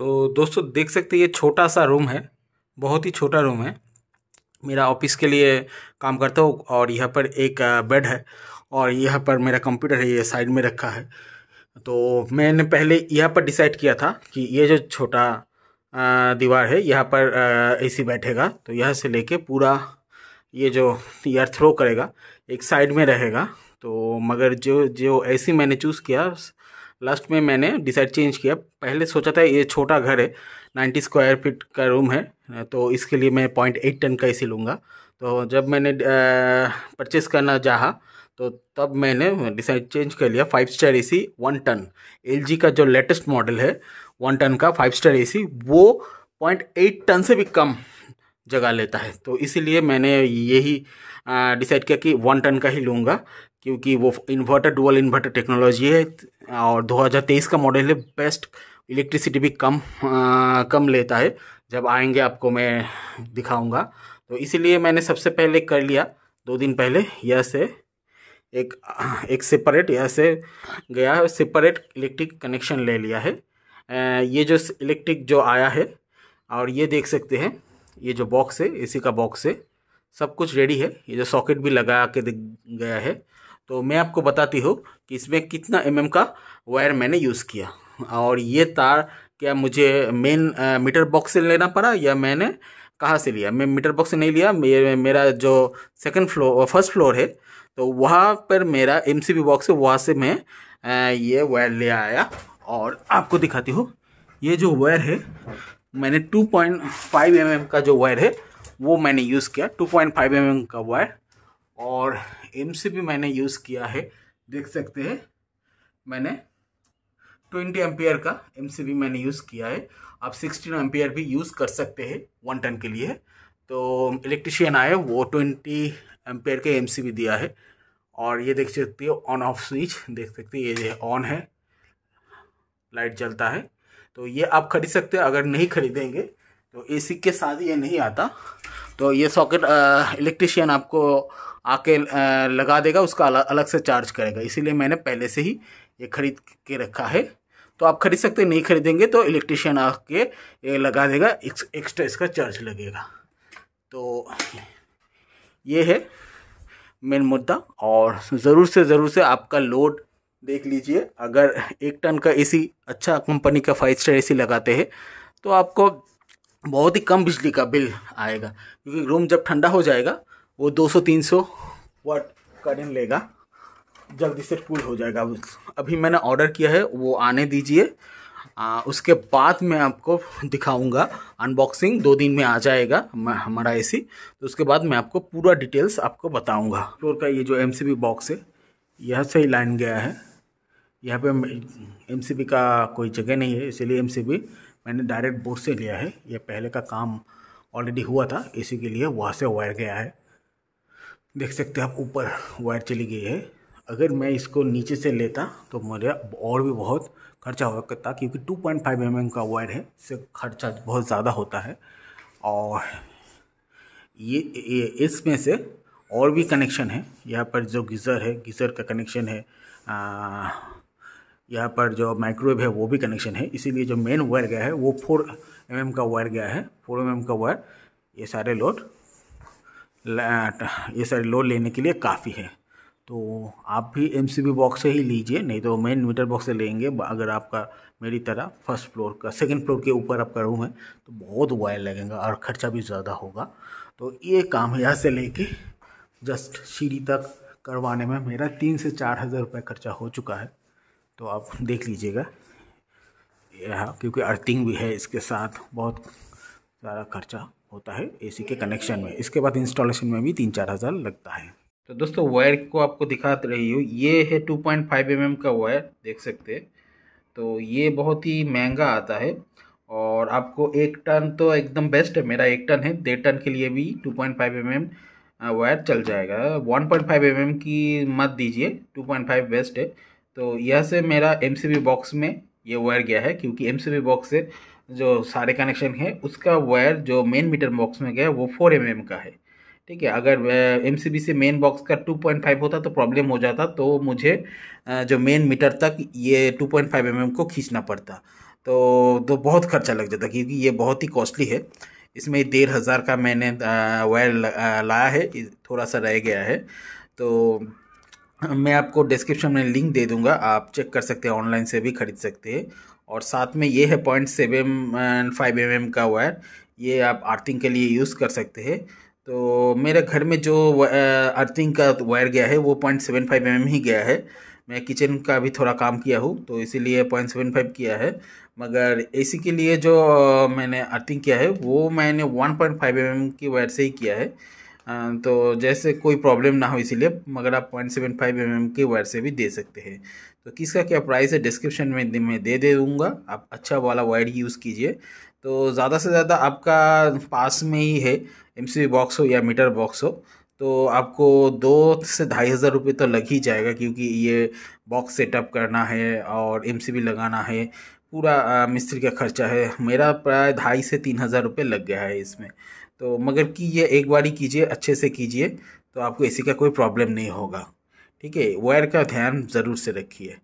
तो दोस्तों देख सकते ये छोटा सा रूम है बहुत ही छोटा रूम है मेरा ऑफिस के लिए काम करता हूँ और यहाँ पर एक बेड है और यहाँ पर मेरा कंप्यूटर है ये साइड में रखा है तो मैंने पहले यहाँ पर डिसाइड किया था कि ये जो छोटा दीवार है यहाँ पर एसी बैठेगा तो यहाँ से लेके पूरा ये जो यार थ्रो करेगा एक साइड में रहेगा तो मगर जो जो ए मैंने चूज़ किया लास्ट में मैंने डिसाइड चेंज किया पहले सोचा था ये छोटा घर है नाइन्टी स्क्वायर फीट का रूम है तो इसके लिए मैं पॉइंट एट टन का ए लूँगा तो जब मैंने परचेस करना चाहा तो तब मैंने डिसाइड चेंज कर लिया five star A C one ton L का जो लेटेस्ट मॉडल है वन टन का फाइव स्टार ए सी वो पॉइंट एट टन से भी कम जगह लेता है तो इसीलिए मैंने यही डिसाइड किया कि वन टन का ही लूँगा क्योंकि वो इन्वर्टर डुअल इन्वर्टर टेक्नोलॉजी है और 2023 का मॉडल है बेस्ट इलेक्ट्रिसिटी भी कम आ, कम लेता है जब आएंगे आपको मैं दिखाऊंगा तो इसीलिए मैंने सबसे पहले कर लिया दो दिन पहले यह से एक एक सेपरेट यह से गया है सेपरेट इलेक्ट्रिक कनेक्शन ले लिया है ये जो इलेक्ट्रिक जो आया है और ये देख सकते हैं ये जो बॉक्स है एसी का बॉक्स है सब कुछ रेडी है ये जो सॉकेट भी लगा के गया है तो मैं आपको बताती हूँ कि इसमें कितना एम mm का वायर मैंने यूज़ किया और ये तार क्या मुझे मेन मीटर बॉक्स से लेना पड़ा या मैंने कहाँ से लिया मैं मीटर बॉक्स से नहीं लिया मे, मेरा जो सेकंड फ्लोर फर्स्ट फ्लोर है तो वहाँ पर मेरा एम बॉक्स है वहाँ से मैं ये वायर ले आया और आपको दिखाती हूँ ये जो वायर है मैंने 2.5 पॉइंट mm का जो वायर है वो मैंने यूज़ किया 2.5 पॉइंट mm का वायर और एम मैंने यूज़ किया है देख सकते हैं मैंने 20 एम्पियर का एम मैंने यूज़ किया है आप 16 एम्पियर भी यूज़ कर सकते हैं वन टन के लिए तो इलेक्ट्रिशियन आए वो 20 एम्पियर के एम दिया है और ये देख सकते हो ऑन ऑफ स्विच देख सकते हैं ये ऑन है लाइट जलता है तो ये आप खरीद सकते हैं अगर नहीं खरीदेंगे तो एसी के साथ ये नहीं आता तो ये सॉकेट इलेक्ट्रिशियन आपको आके लगा देगा उसका अलग से चार्ज करेगा इसीलिए मैंने पहले से ही ये खरीद के रखा है तो आप खरीद सकते नहीं खरीदेंगे तो इलेक्ट्रिशियन आके ये लगा देगा एक, एक्स्ट्रा इसका चार्ज लगेगा तो ये है मेन मुद्दा और ज़रूर से ज़रूर से आपका लोड देख लीजिए अगर एक टन का एसी अच्छा कंपनी का फाइव स्टार एसी लगाते हैं तो आपको बहुत ही कम बिजली का बिल आएगा क्योंकि रूम जब ठंडा हो जाएगा वो 200-300 वाट करेंट लेगा जल्दी से कूल हो जाएगा अभी मैंने ऑर्डर किया है वो आने दीजिए आ, उसके बाद मैं आपको दिखाऊंगा अनबॉक्सिंग दो दिन में आ जाएगा हमारा एसी तो उसके बाद मैं आपको पूरा डिटेल्स आपको बताऊंगा फ्लोर का ये जो एमसीबी बॉक्स है यहाँ से ही लाइन गया है यहाँ पे एमसीबी का कोई जगह नहीं है इसलिए एमसीबी मैंने डायरेक्ट बोर्ड से लिया है यह पहले का काम ऑलरेडी हुआ था इसी के लिए वहाँ से वायर गया है देख सकते हैं आप ऊपर वायर चली गई है अगर मैं इसको नीचे से लेता तो मेरा और भी बहुत खर्चा हो सकता क्योंकि 2.5 पॉइंट mm का वायर है इससे खर्चा बहुत ज़्यादा होता है और ये, ये इसमें से और भी कनेक्शन है यहाँ पर जो गीज़र है गीज़र का कनेक्शन है यहाँ पर जो माइक्रोवेव है वो भी कनेक्शन है इसीलिए जो मेन वायर गया है वो फोर एम mm का वायर गया है फोर एम mm का वायर ये सारे लोड ये सारे लोड लेने के लिए काफ़ी है तो आप भी एम बॉक्स से ही लीजिए नहीं तो मेन मीटर बॉक्स से लेंगे अगर आपका मेरी तरह फर्स्ट फ्लोर का सेकंड फ्लोर के ऊपर आपका रूम है तो बहुत वायर लगेगा और ख़र्चा भी ज़्यादा होगा तो ये काम यहाँ से लेके जस्ट सीढ़ी तक करवाने में मेरा तीन से चार हज़ार रुपये खर्चा हो चुका है तो आप देख लीजिएगा यह क्योंकि अर्थिंग भी है इसके साथ बहुत सारा खर्चा होता है एसी के कनेक्शन में इसके बाद इंस्टॉलेशन में भी तीन चार हज़ार लगता है तो दोस्तों वायर को आपको दिखा रही हूँ ये है two point five m m का वायर देख सकते हैं तो ये बहुत ही महंगा आता है और आपको एक टन तो एकदम बेस्ट है मेरा एक टन है डेढ़ टन के लिए भी two point five m m wire चल जाएगा one point five m m की मत दीजिए टू पॉइंट फाइव बेस्ट है तो यह से मेरा एम सी बी बॉक्स में ये वायर गया है क्योंकि एम सी बी बॉक्स से जो सारे कनेक्शन है उसका वायर जो मेन मीटर बॉक्स में गया वो फोर एम mm का है ठीक है अगर एम सी बी से मेन बॉक्स का टू पॉइंट फाइव होता तो प्रॉब्लम हो जाता तो मुझे जो मेन मीटर तक ये two point five m m को खींचना पड़ता तो तो बहुत खर्चा लग जाता क्योंकि ये बहुत ही कॉस्टली है इसमें डेढ़ हज़ार का मैंने वायर लाया है थोड़ा सा रह गया है तो मैं आपको डिस्क्रिप्शन में लिंक दे दूंगा आप चेक कर सकते हैं ऑनलाइन से भी ख़रीद सकते हैं और साथ में ये है point seven and five m m का वायर ये आप अर्थिंग के लिए यूज़ कर सकते हैं तो मेरे घर में जो अर्थिंग uh, का वायर गया है वो point seven five m m ही गया है मैं किचन का भी थोड़ा काम किया हूँ तो इसीलिए पॉइंट सेवन फाइव किया है मगर एसी के लिए जो uh, मैंने अर्थिंग किया है वो मैंने one point five m m की वायर से ही किया है तो जैसे कोई प्रॉब्लम ना हो इसीलिए मगर आप point seven five m m के वायर से भी दे सकते हैं तो किसका क्या प्राइस है डिस्क्रिप्शन में मैं दे दे दूँगा आप अच्छा वाला वायर यूज़ कीजिए तो ज़्यादा से ज़्यादा आपका पास में ही है एम बॉक्स हो या मीटर बॉक्स हो तो आपको दो से ढाई हज़ार रुपये तो लग ही जाएगा क्योंकि ये बॉक्स सेटअप करना है और एम लगाना है पूरा मिस्त्री का खर्चा है मेरा प्राय ढाई से तीन हज़ार रुपये लग गया है इसमें तो मगर कि ये एक बार ही कीजिए अच्छे से कीजिए तो आपको इसी का कोई प्रॉब्लम नहीं होगा ठीक है वायर का ध्यान ज़रूर से रखिए